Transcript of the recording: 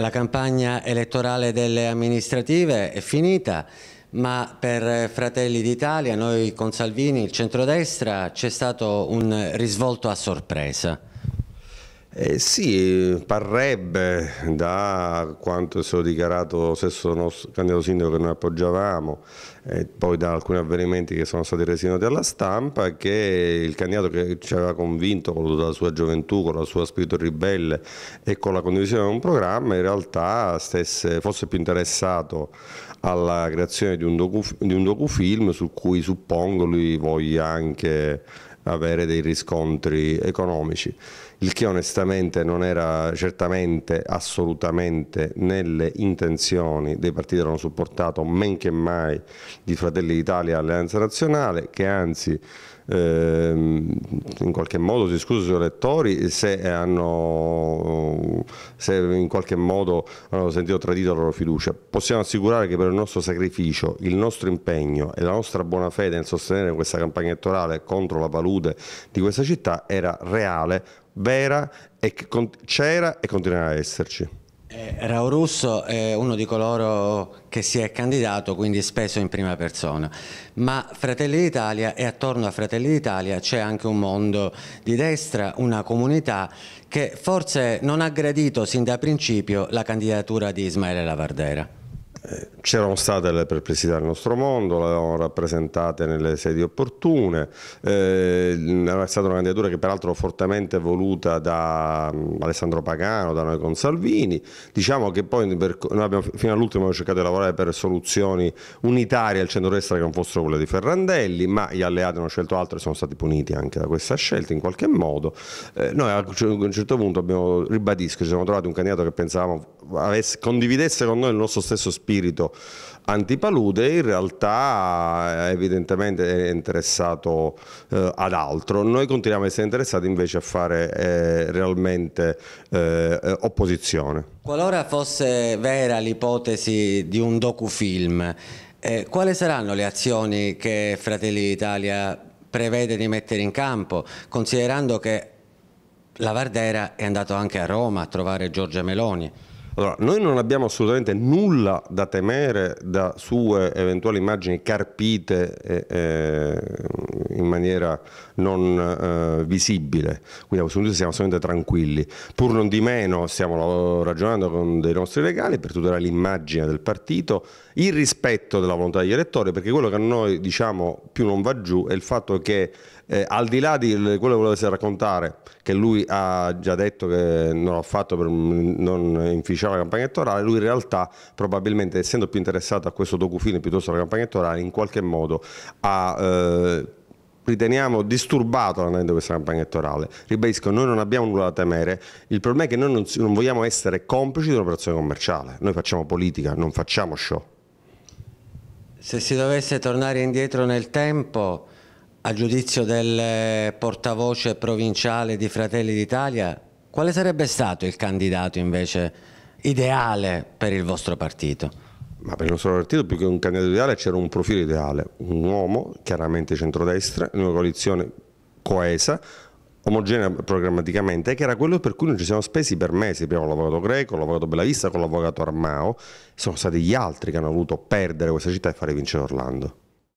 La campagna elettorale delle amministrative è finita, ma per Fratelli d'Italia, noi con Salvini, il centrodestra, c'è stato un risvolto a sorpresa. Eh sì, parrebbe da quanto è stato dichiarato stesso candidato sindaco che noi appoggiavamo e poi da alcuni avvenimenti che sono stati resi noti alla stampa, che il candidato che ci aveva convinto con la sua gioventù, con il suo spirito ribelle e con la condivisione di un programma, in realtà stesse, fosse più interessato alla creazione di un, docu, di un docufilm su cui suppongo lui voglia anche avere dei riscontri economici, il che onestamente non era certamente assolutamente nelle intenzioni dei partiti che l'hanno supportato, men che mai di Fratelli d'Italia Alleanza Nazionale che anzi ehm, in qualche modo si scusa i suoi lettori se, hanno, se in qualche modo hanno sentito tradita la loro fiducia. Possiamo assicurare che per il nostro sacrificio, il nostro impegno e la nostra buona fede nel sostenere questa campagna elettorale contro la palude di questa città era reale, vera e c'era e continuerà a esserci. Eh, Rao Russo è uno di coloro che si è candidato, quindi spesso in prima persona, ma Fratelli d'Italia e attorno a Fratelli d'Italia c'è anche un mondo di destra, una comunità che forse non ha gradito sin da principio la candidatura di Ismaele Lavardera. Eh, c'erano state le perplessità del nostro mondo, le avevamo rappresentate nelle sedi opportune, eh, era stata una candidatura che peraltro fortemente voluta da mm, Alessandro Pagano, da noi con Salvini, diciamo che poi per, noi abbiamo, fino all'ultimo abbiamo cercato di lavorare per soluzioni unitarie al centro-destra che non fossero quelle di Ferrandelli, ma gli alleati hanno scelto altre e sono stati puniti anche da questa scelta in qualche modo. Eh, noi a un certo punto abbiamo, ribadisco, ci siamo trovati un candidato che pensavamo avesse, condividesse con noi il nostro stesso spirito spirito antipalude, in realtà eh, evidentemente è interessato eh, ad altro. Noi continuiamo a essere interessati invece a fare eh, realmente eh, opposizione. Qualora fosse vera l'ipotesi di un docufilm, eh, quali saranno le azioni che Fratelli d'Italia prevede di mettere in campo, considerando che la Vardera è andato anche a Roma a trovare Giorgia Meloni? Allora, noi non abbiamo assolutamente nulla da temere da sue eventuali immagini carpite eh, in maniera non eh, visibile, quindi a questo punto siamo assolutamente tranquilli. Pur non di meno stiamo ragionando con dei nostri legali per tutelare l'immagine del partito, il rispetto della volontà degli elettori, perché quello che a noi diciamo più non va giù è il fatto che eh, al di là di quello che voleva raccontare, che lui ha già detto che non l'ha fatto per non inficiare la campagna elettorale, lui in realtà probabilmente essendo più interessato a questo docufine piuttosto alla campagna elettorale in qualche modo ha... Eh, riteniamo disturbato l'andamento di questa campagna elettorale. Ribadisco, noi non abbiamo nulla da temere, il problema è che noi non, non vogliamo essere complici di un'operazione commerciale, noi facciamo politica, non facciamo show. Se si dovesse tornare indietro nel tempo, a giudizio del portavoce provinciale di Fratelli d'Italia, quale sarebbe stato il candidato invece ideale per il vostro partito? ma per il nostro partito più che un candidato ideale c'era un profilo ideale, un uomo chiaramente centrodestra, in una coalizione coesa, omogenea programmaticamente, che era quello per cui non ci siamo spesi per mesi, prima con l'avvocato Greco, con l'avvocato Bellavista, con l'avvocato Armao, sono stati gli altri che hanno voluto perdere questa città e fare vincere Orlando.